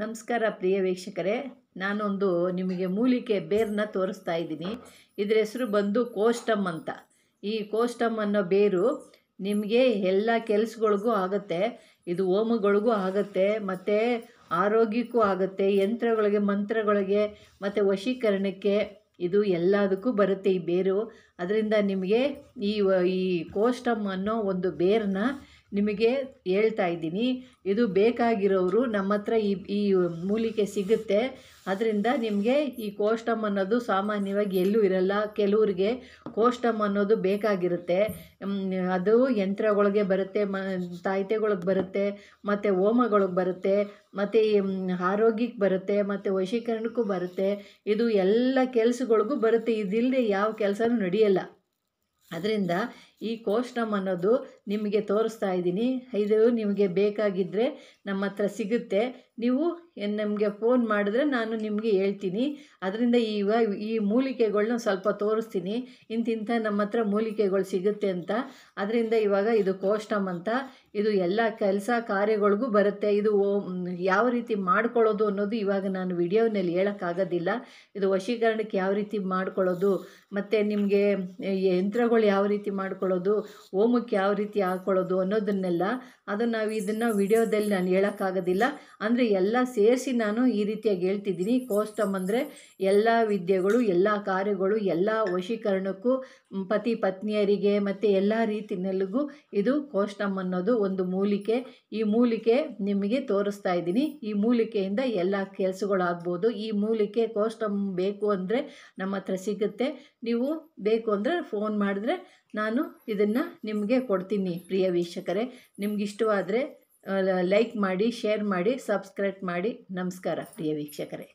ನಮಸ್ಕಾರ ಪ್ರಿಯ ವೀಕ್ಷಕರೇ ನಾನೊಂದು ನಿಮಗೆ ಮೂಲಿಕೆ ಬೇರನ್ನ ತೋರಿಸ್ತಾ ಇದ್ದೀನಿ ಇದ್ರ ಹೆಸರು ಬಂದು ಕೋಷ್ಟಮ್ ಅಂತ ಈ ಕೋಷ್ಟಮ್ ಅನ್ನೋ ಬೇರು ನಿಮಗೆ ಎಲ್ಲ ಕೆಲಸಗಳಿಗೂ ಆಗುತ್ತೆ ಇದು ಓಮಗಳಿಗೂ ಆಗುತ್ತೆ ಮತ್ತು ಆರೋಗ್ಯಕ್ಕೂ ಆಗುತ್ತೆ ಯಂತ್ರಗಳಿಗೆ ಮಂತ್ರಗಳಿಗೆ ಮತ್ತು ವಶೀಕರಣಕ್ಕೆ ಇದು ಎಲ್ಲದಕ್ಕೂ ಬರುತ್ತೆ ಈ ಬೇರು ಅದರಿಂದ ನಿಮಗೆ ಈ ಈ ಕೋಷ್ಟಮ್ ಅನ್ನೋ ಒಂದು ಬೇರನ್ನ ನಿಮಗೆ ಹೇಳ್ತಾ ಇದ್ದೀನಿ ಇದು ಬೇಕಾಗಿರೋರು ನಮ್ಮ ಹತ್ರ ಈ ಈ ಮೂಲಿಕೆ ಸಿಗುತ್ತೆ ಅದರಿಂದ ನಿಮಗೆ ಈ ಕೋಷ್ಟಮ್ ಅನ್ನೋದು ಸಾಮಾನ್ಯವಾಗಿ ಎಲ್ಲೂ ಇರಲ್ಲ ಕೆಲವ್ರಿಗೆ ಕೋಷ್ಟಮ್ ಅನ್ನೋದು ಬೇಕಾಗಿರುತ್ತೆ ಅದು ಯಂತ್ರಗಳಿಗೆ ಬರುತ್ತೆ ಮ ತಾಯ್ತೆಗಳಿಗೆ ಬರುತ್ತೆ ಮತ್ತು ಹೋಮಗಳಿಗೆ ಬರುತ್ತೆ ಮತ್ತು ಆರೋಗ್ಯಕ್ಕೆ ಬರುತ್ತೆ ಮತ್ತು ವಶೀಕರಣಕ್ಕೂ ಬರುತ್ತೆ ಇದು ಎಲ್ಲ ಕೆಲಸಗಳಿಗೂ ಬರುತ್ತೆ ಇದಿಲ್ಲದೆ ಯಾವ ಕೆಲಸನೂ ನಡೆಯಲ್ಲ ಅದರಿಂದ ಈ ಕೋಷ್ಟಮ್ ಅನ್ನೋದು ನಿಮಗೆ ತೋರಿಸ್ತಾ ಇದ್ದೀನಿ ಇದು ನಿಮಗೆ ಬೇಕಾಗಿದ್ದರೆ ನಮ್ಮ ಹತ್ರ ಸಿಗುತ್ತೆ ನೀವು ನಮಗೆ ಫೋನ್ ಮಾಡಿದ್ರೆ ನಾನು ನಿಮಗೆ ಹೇಳ್ತೀನಿ ಅದರಿಂದ ಈ ಈ ಮೂಲಿಕೆಗಳನ್ನ ಸ್ವಲ್ಪ ತೋರಿಸ್ತೀನಿ ಇಂತಿಂಥ ನಮ್ಮ ಹತ್ರ ಮೂಲಿಕೆಗಳು ಸಿಗುತ್ತೆ ಅಂತ ಅದರಿಂದ ಇವಾಗ ಇದು ಕೋಷ್ಟಮ್ ಅಂತ ಇದು ಎಲ್ಲ ಕೆಲಸ ಕಾರ್ಯಗಳಿಗೂ ಬರುತ್ತೆ ಇದು ಯಾವ ರೀತಿ ಮಾಡ್ಕೊಳ್ಳೋದು ಅನ್ನೋದು ಇವಾಗ ನಾನು ವಿಡಿಯೋನಲ್ಲಿ ಹೇಳೋಕ್ಕಾಗೋದಿಲ್ಲ ಇದು ವಶೀಕರಣಕ್ಕೆ ಯಾವ ರೀತಿ ಮಾಡ್ಕೊಳ್ಳೋದು ಮತ್ತು ನಿಮಗೆ ಯಂತ್ರಗಳು ಯಾವ ರೀತಿ ಮಾಡ್ಕೊಳ್ಳೋದು ಓಮಕ್ಕೆ ಯಾವ ರೀತಿ ಹಾಕ್ಕೊಳ್ಳೋದು ಅನ್ನೋದನ್ನೆಲ್ಲ ಅದು ನಾವು ಇದನ್ನು ವಿಡಿಯೋದಲ್ಲಿ ನಾನು ಹೇಳೋಕ್ಕಾಗೋದಿಲ್ಲ ಅಂದರೆ ಎಲ್ಲ ಸೇರಿಸಿ ನಾನು ಈ ರೀತಿಯಾಗಿ ಹೇಳ್ತಿದ್ದೀನಿ ಕೋಸ್ಟಮ್ ಅಂದರೆ ಎಲ್ಲ ವಿದ್ಯೆಗಳು ಎಲ್ಲ ಕಾರ್ಯಗಳು ಎಲ್ಲ ವಶೀಕರಣಕ್ಕೂ ಪತಿ ಪತ್ನಿಯರಿಗೆ ಮತ್ತು ಎಲ್ಲ ರೀತಿಯಲ್ಲಿಗೂ ಇದು ಕೋಸ್ಟಮ್ ಅನ್ನೋದು ಒಂದು ಮೂಲಿಕೆ ಈ ಮೂಲಿಕೆ ನಿಮಗೆ ತೋರಿಸ್ತಾ ಇದ್ದೀನಿ ಈ ಮೂಲಿಕೆಯಿಂದ ಎಲ್ಲ ಕೆಲಸಗಳಾಗ್ಬೋದು ಈ ಮೂಲಿಕೆ ಕೋಸ್ಟಮ್ ಬೇಕು ಅಂದರೆ ನಮ್ಮ ಹತ್ರ ಸಿಗುತ್ತೆ ನೀವು ಬೇಕು ಅಂದರೆ ಫೋನ್ ಮಾಡಿದ್ರೆ ನಾನು ಇದನ್ನು ನಿಮಗೆ ಕೊಡ್ತೀನಿ ಪ್ರಿಯ ವೀಕ್ಷಕರೇ ನಿಮಗಿಷ್ಟವಾದರೆ ಲೈಕ್ ಮಾಡಿ ಶೇರ್ ಮಾಡಿ ಸಬ್ಸ್ಕ್ರೈಬ್ ಮಾಡಿ ನಮಸ್ಕಾರ ಪ್ರಿಯ ವೀಕ್ಷಕರೇ